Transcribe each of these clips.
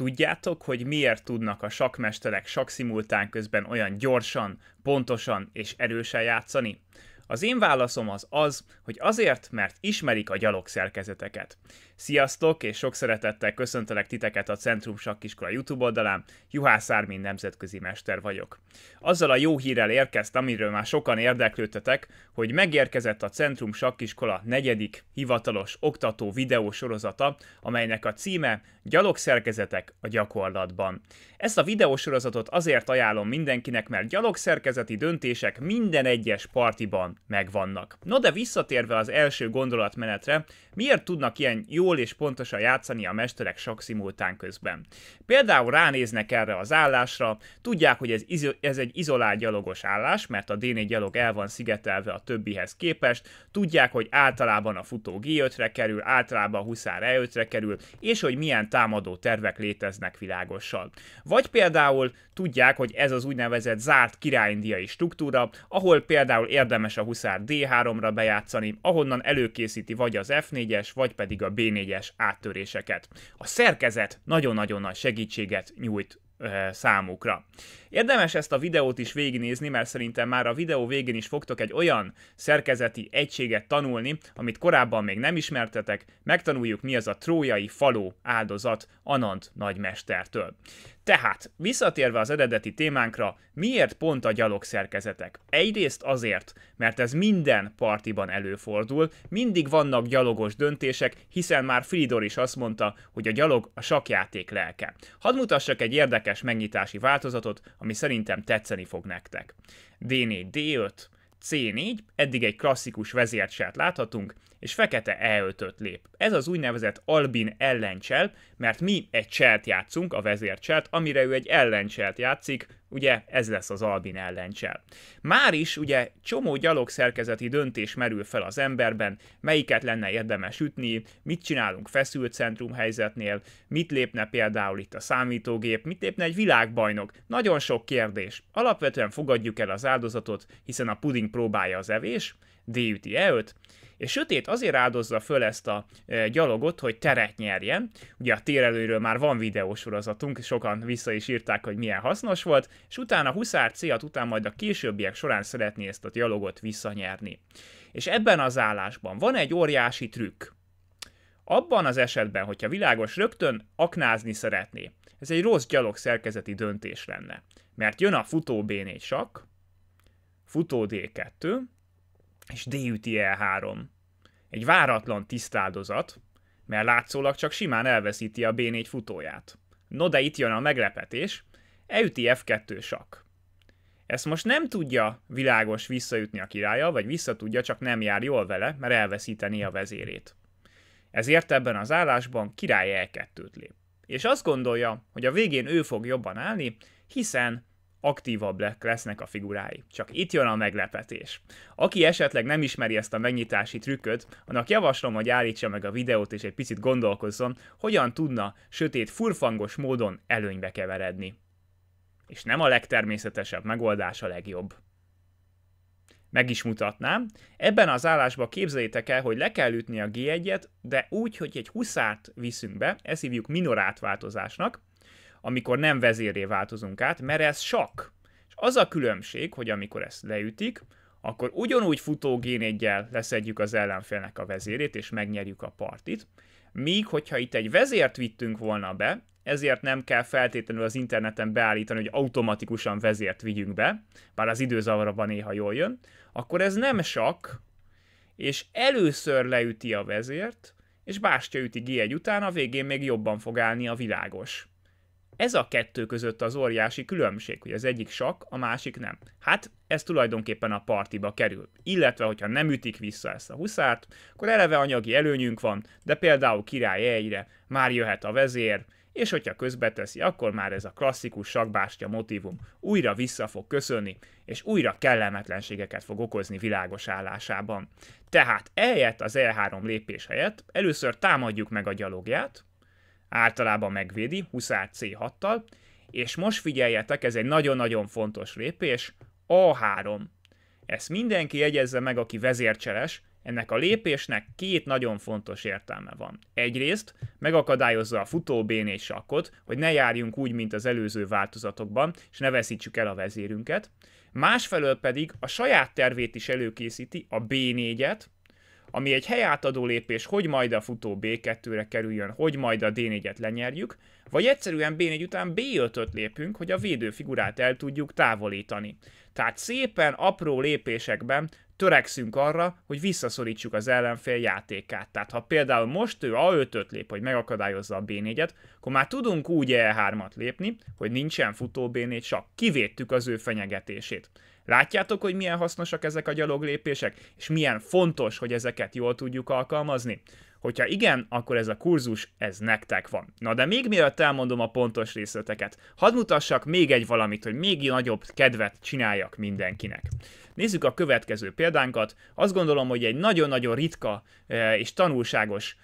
Tudjátok, hogy miért tudnak a sakmesterek sakszimultán közben olyan gyorsan, pontosan és erősen játszani? Az én válaszom az az, hogy azért, mert ismerik a szerkezeteket. Sziasztok, és sok szeretettel köszöntelek titeket a Centrum Sakkiskola YouTube oldalán, Juhász Ármin nemzetközi mester vagyok. Azzal a jó hírrel érkeztem, amiről már sokan érdeklődtetek, hogy megérkezett a Centrum Sakkiskola negyedik hivatalos oktató videósorozata, amelynek a címe szerkezetek a gyakorlatban. Ezt a videósorozatot azért ajánlom mindenkinek, mert gyalogszerkezeti döntések minden egyes partiban megvannak. No de visszatérve az első gondolatmenetre, miért tudnak ilyen jól és pontosan játszani a mesterek sok szimultán közben? Például ránéznek erre az állásra, tudják, hogy ez, izo- ez egy izolált gyalogos állás, mert a D4 gyalog el van szigetelve a többihez képest, tudják, hogy általában a futó G5-re kerül, általában a huszár E5-re kerül, és hogy milyen támadó tervek léteznek világossal. Vagy például tudják, hogy ez az úgynevezett zárt királyindiai struktúra, ahol például érdemes a huszár D3-ra bejátszani, ahonnan előkészíti vagy az F4-es, vagy pedig a B4-es áttöréseket. A szerkezet nagyon-nagyon nagy segítséget nyújt számukra. Érdemes ezt a videót is végignézni, mert szerintem már a videó végén is fogtok egy olyan szerkezeti egységet tanulni, amit korábban még nem ismertetek, megtanuljuk mi az a trójai faló áldozat Anand nagymestertől. Tehát, visszatérve az eredeti témánkra, miért pont a gyalogszerkezetek? Egyrészt azért, mert ez minden partiban előfordul, mindig vannak gyalogos döntések, hiszen már Fridor is azt mondta, hogy a gyalog a sakjáték lelke. Hadd mutassak egy érdekes megnyitási változatot, ami szerintem tetszeni fog nektek. D4, D5, C4, eddig egy klasszikus vezércselt láthatunk, és fekete E5-öt lép. Ez az úgynevezett Albin ellencsel, mert mi egy cselt játszunk, a vezércselt, amire ő egy ellencselt játszik, ugye ez lesz az Albin ellencsel. Már is ugye csomó gyalogszerkezeti döntés merül fel az emberben, melyiket lenne érdemes ütni, mit csinálunk feszült centrum helyzetnél, mit lépne például itt a számítógép, mit lépne egy világbajnok, nagyon sok kérdés. Alapvetően fogadjuk el az áldozatot, hiszen a puding próbálja az evés, D üti E5, és sötét azért áldozza föl ezt a e, gyalogot, hogy teret nyerjen. Ugye a térelőről már van videósorozatunk, sokan vissza is írták, hogy milyen hasznos volt, és utána Huszár c után majd a későbbiek során szeretné ezt a gyalogot visszanyerni. És ebben az állásban van egy óriási trükk. Abban az esetben, hogyha világos rögtön aknázni szeretné, ez egy rossz gyalog szerkezeti döntés lenne. Mert jön a futó B4 sakk, futó D2, és DUTL3. E Egy váratlan tisztáldozat, mert látszólag csak simán elveszíti a B4 futóját. No de itt jön a meglepetés, eüti F2 sak. Ezt most nem tudja világos visszajutni a királya, vagy visszatudja, csak nem jár jól vele, mert elveszíteni a vezérét. Ezért ebben az állásban király e lép. És azt gondolja, hogy a végén ő fog jobban állni, hiszen aktívabbak lesznek a figurái. Csak itt jön a meglepetés. Aki esetleg nem ismeri ezt a megnyitási trükköt, annak javaslom, hogy állítsa meg a videót és egy picit gondolkozzon, hogyan tudna sötét furfangos módon előnybe keveredni. És nem a legtermészetesebb megoldás a legjobb. Meg is mutatnám. Ebben az állásban képzeljétek el, hogy le kell ütni a G1-et, de úgy, hogy egy huszárt viszünk be, ezt hívjuk minorát változásnak, amikor nem vezérré változunk át, mert ez sakk. És az a különbség, hogy amikor ezt leütik, akkor ugyanúgy futó génégyel leszedjük az ellenfélnek a vezérét, és megnyerjük a partit. Míg, hogyha itt egy vezért vittünk volna be, ezért nem kell feltétlenül az interneten beállítani, hogy automatikusan vezért vigyünk be, bár az időzavarban néha jól jön, akkor ez nem sakk, és először leüti a vezért, és bástya üti G1 után, a végén még jobban fog állni a világos ez a kettő között az óriási különbség, hogy az egyik sak, a másik nem. Hát ez tulajdonképpen a partiba kerül. Illetve, hogyha nem ütik vissza ezt a huszát, akkor eleve anyagi előnyünk van, de például király egyre már jöhet a vezér, és hogyha közbeteszi, akkor már ez a klasszikus sakbástya motivum újra vissza fog köszönni, és újra kellemetlenségeket fog okozni világos állásában. Tehát eljött az E3 lépés helyett, először támadjuk meg a gyalogját, általában megvédi, Huszár C6-tal, és most figyeljetek, ez egy nagyon-nagyon fontos lépés, A3. Ezt mindenki jegyezze meg, aki vezércseles, ennek a lépésnek két nagyon fontos értelme van. Egyrészt megakadályozza a futó b sakkot, hogy ne járjunk úgy, mint az előző változatokban, és ne veszítsük el a vezérünket. Másfelől pedig a saját tervét is előkészíti, a B4-et, ami egy helyátadó lépés, hogy majd a futó B2-re kerüljön, hogy majd a D4-et lenyerjük, vagy egyszerűen B4 után B5-öt lépünk, hogy a védő figurát el tudjuk távolítani. Tehát szépen apró lépésekben törekszünk arra, hogy visszaszorítsuk az ellenfél játékát. Tehát ha például most ő A5-öt lép, hogy megakadályozza a B4-et, akkor már tudunk úgy E3-at lépni, hogy nincsen futó B4, csak kivédtük az ő fenyegetését. Látjátok, hogy milyen hasznosak ezek a gyaloglépések, és milyen fontos, hogy ezeket jól tudjuk alkalmazni? Hogyha igen, akkor ez a kurzus, ez nektek van. Na de még mielőtt elmondom a pontos részleteket, hadd mutassak még egy valamit, hogy még nagyobb kedvet csináljak mindenkinek. Nézzük a következő példánkat. Azt gondolom, hogy egy nagyon-nagyon ritka eh, és tanulságos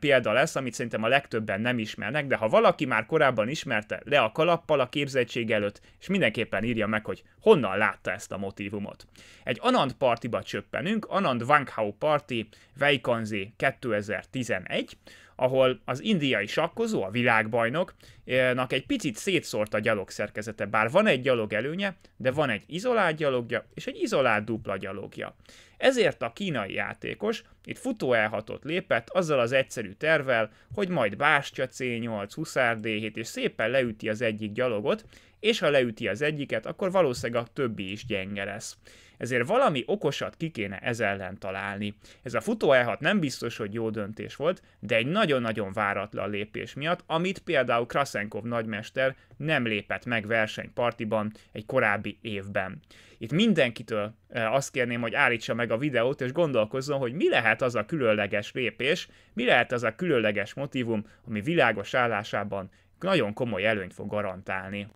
példa lesz, amit szerintem a legtöbben nem ismernek, de ha valaki már korábban ismerte le a kalappal a képzettség előtt, és mindenképpen írja meg, hogy honnan látta ezt a motivumot. Egy Anand partiba csöppenünk, Anand Wanghao Party, Weikanzi 2011, ahol az indiai sakkozó, a világbajnoknak egy picit szétszórt a gyalog szerkezete, bár van egy gyalog előnye, de van egy izolált gyalogja és egy izolált dupla gyalogja. Ezért a kínai játékos itt futó elhatott lépett azzal az egyszerű tervel, hogy majd Bástya C8, Huszár D7 és szépen leüti az egyik gyalogot, és ha leüti az egyiket, akkor valószínűleg a többi is gyenge lesz. Ezért valami okosat ki kéne ez ellen találni. Ez a futó E6 nem biztos, hogy jó döntés volt, de egy nagyon-nagyon váratlan lépés miatt, amit például Krasenkov nagymester nem lépett meg versenypartiban egy korábbi évben. Itt mindenkitől azt kérném, hogy állítsa meg a videót, és gondolkozzon, hogy mi lehet az a különleges lépés, mi lehet az a különleges motivum, ami világos állásában nagyon komoly előnyt fog garantálni.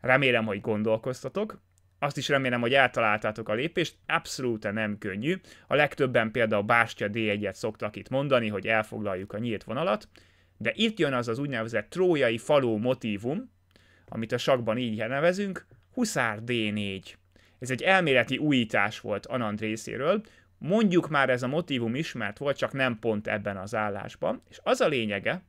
Remélem, hogy gondolkoztatok. Azt is remélem, hogy eltaláltátok a lépést, abszolút nem könnyű. A legtöbben például Bástya D1-et szoktak itt mondani, hogy elfoglaljuk a nyílt vonalat, de itt jön az az úgynevezett trójai faló motívum, amit a sakban így nevezünk, Huszár D4. Ez egy elméleti újítás volt Anand részéről, mondjuk már ez a motivum ismert volt, csak nem pont ebben az állásban, és az a lényege,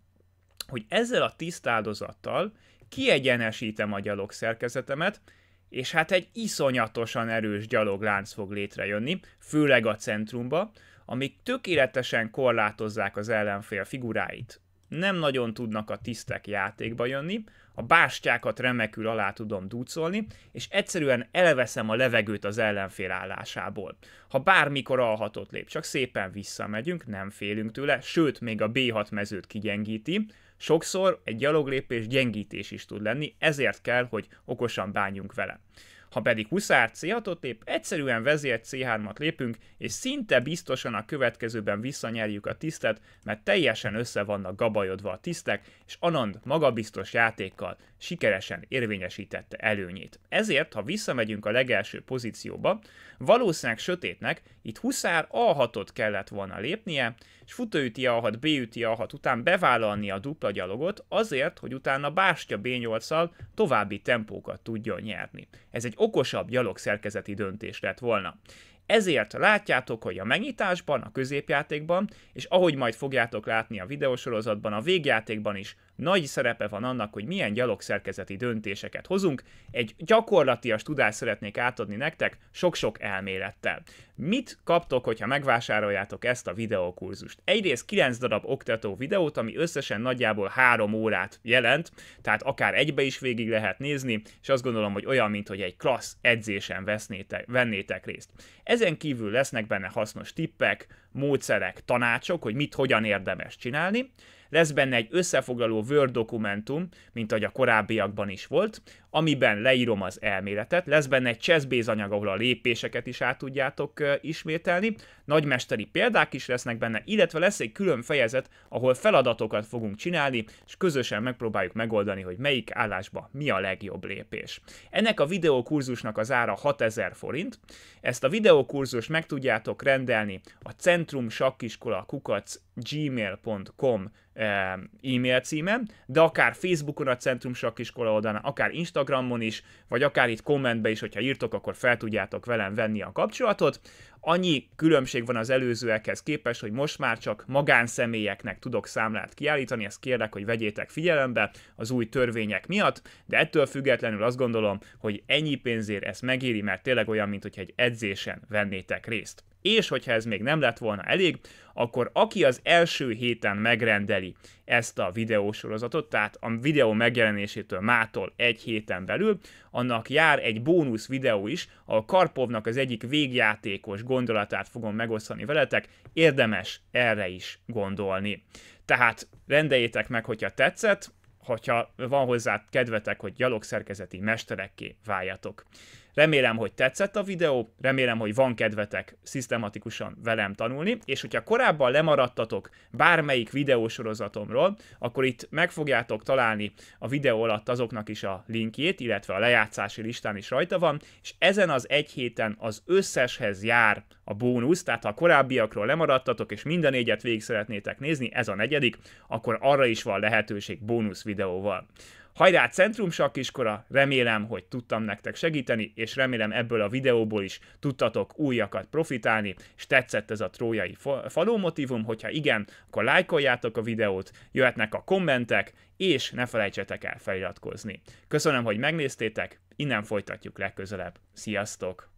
hogy ezzel a tisztáldozattal kiegyenesítem a gyalog szerkezetemet, és hát egy iszonyatosan erős gyaloglánc fog létrejönni, főleg a centrumba, amik tökéletesen korlátozzák az ellenfél figuráit nem nagyon tudnak a tisztek játékba jönni, a bástyákat remekül alá tudom dúcolni, és egyszerűen elveszem a levegőt az ellenfél állásából. Ha bármikor alhatott lép, csak szépen visszamegyünk, nem félünk tőle, sőt, még a B6 mezőt kigyengíti, Sokszor egy gyaloglépés gyengítés is tud lenni, ezért kell, hogy okosan bánjunk vele. Ha pedig Huszár C6-ot lép, egyszerűen vezér C3-at lépünk, és szinte biztosan a következőben visszanyerjük a tisztet, mert teljesen össze vannak gabajodva a tisztek, és Anand magabiztos játékkal sikeresen érvényesítette előnyét. Ezért, ha visszamegyünk a legelső pozícióba, valószínűleg sötétnek itt Huszár A6-ot kellett volna lépnie, és futóüti A6, B-üti A6 után bevállalni a dupla gyalogot azért, hogy utána Bástya B8-szal további tempókat tudjon nyerni. Ez egy okosabb gyalogszerkezeti döntés lett volna. Ezért látjátok, hogy a megnyitásban, a középjátékban, és ahogy majd fogjátok látni a videósorozatban, a végjátékban is nagy szerepe van annak, hogy milyen gyalogszerkezeti döntéseket hozunk. Egy gyakorlatias tudást szeretnék átadni nektek sok-sok elmélettel. Mit kaptok, hogyha megvásároljátok ezt a videókurzust? Egyrészt 9 darab oktató videót, ami összesen nagyjából 3 órát jelent, tehát akár egybe is végig lehet nézni, és azt gondolom, hogy olyan, mint hogy egy klassz edzésen vesznétek, vennétek részt. Ezen kívül lesznek benne hasznos tippek, módszerek, tanácsok, hogy mit hogyan érdemes csinálni, lesz benne egy összefoglaló Word dokumentum, mint ahogy a korábbiakban is volt, amiben leírom az elméletet, lesz benne egy chessbase anyag, ahol a lépéseket is át tudjátok ismételni, nagymesteri példák is lesznek benne, illetve lesz egy külön fejezet, ahol feladatokat fogunk csinálni, és közösen megpróbáljuk megoldani, hogy melyik állásba mi a legjobb lépés. Ennek a videókurzusnak az ára 6000 forint, ezt a videókurzust meg tudjátok rendelni a Centrum Sakkiskola kukac gmail.com eh, e-mail címem, de akár Facebookon a Centrum Sakiskola oldalán, akár Instagramon is, vagy akár itt kommentbe is, hogyha írtok, akkor fel tudjátok velem venni a kapcsolatot. Annyi különbség van az előzőekhez képest, hogy most már csak magánszemélyeknek tudok számlát kiállítani, ezt kérlek, hogy vegyétek figyelembe az új törvények miatt, de ettől függetlenül azt gondolom, hogy ennyi pénzért ezt megéri, mert tényleg olyan, mint hogy egy edzésen vennétek részt és hogyha ez még nem lett volna elég, akkor aki az első héten megrendeli ezt a videósorozatot, tehát a videó megjelenésétől mától egy héten belül, annak jár egy bónusz videó is, a Karpovnak az egyik végjátékos gondolatát fogom megosztani veletek, érdemes erre is gondolni. Tehát rendeljétek meg, hogyha tetszett, hogyha van hozzá kedvetek, hogy gyalogszerkezeti mesterekké váljatok. Remélem, hogy tetszett a videó, remélem, hogy van kedvetek szisztematikusan velem tanulni, és hogyha korábban lemaradtatok bármelyik videósorozatomról, akkor itt meg fogjátok találni a videó alatt azoknak is a linkjét, illetve a lejátszási listán is rajta van, és ezen az egy héten az összeshez jár a bónusz, tehát ha a korábbiakról lemaradtatok, és minden négyet végig szeretnétek nézni, ez a negyedik, akkor arra is van lehetőség bónusz videóval. Hajrá Centrum Sakkiskora, remélem, hogy tudtam nektek segíteni, és remélem ebből a videóból is tudtatok újakat profitálni, és tetszett ez a trójai faló motivum, hogyha igen, akkor lájkoljátok a videót, jöhetnek a kommentek, és ne felejtsetek el feliratkozni. Köszönöm, hogy megnéztétek, innen folytatjuk legközelebb. Sziasztok!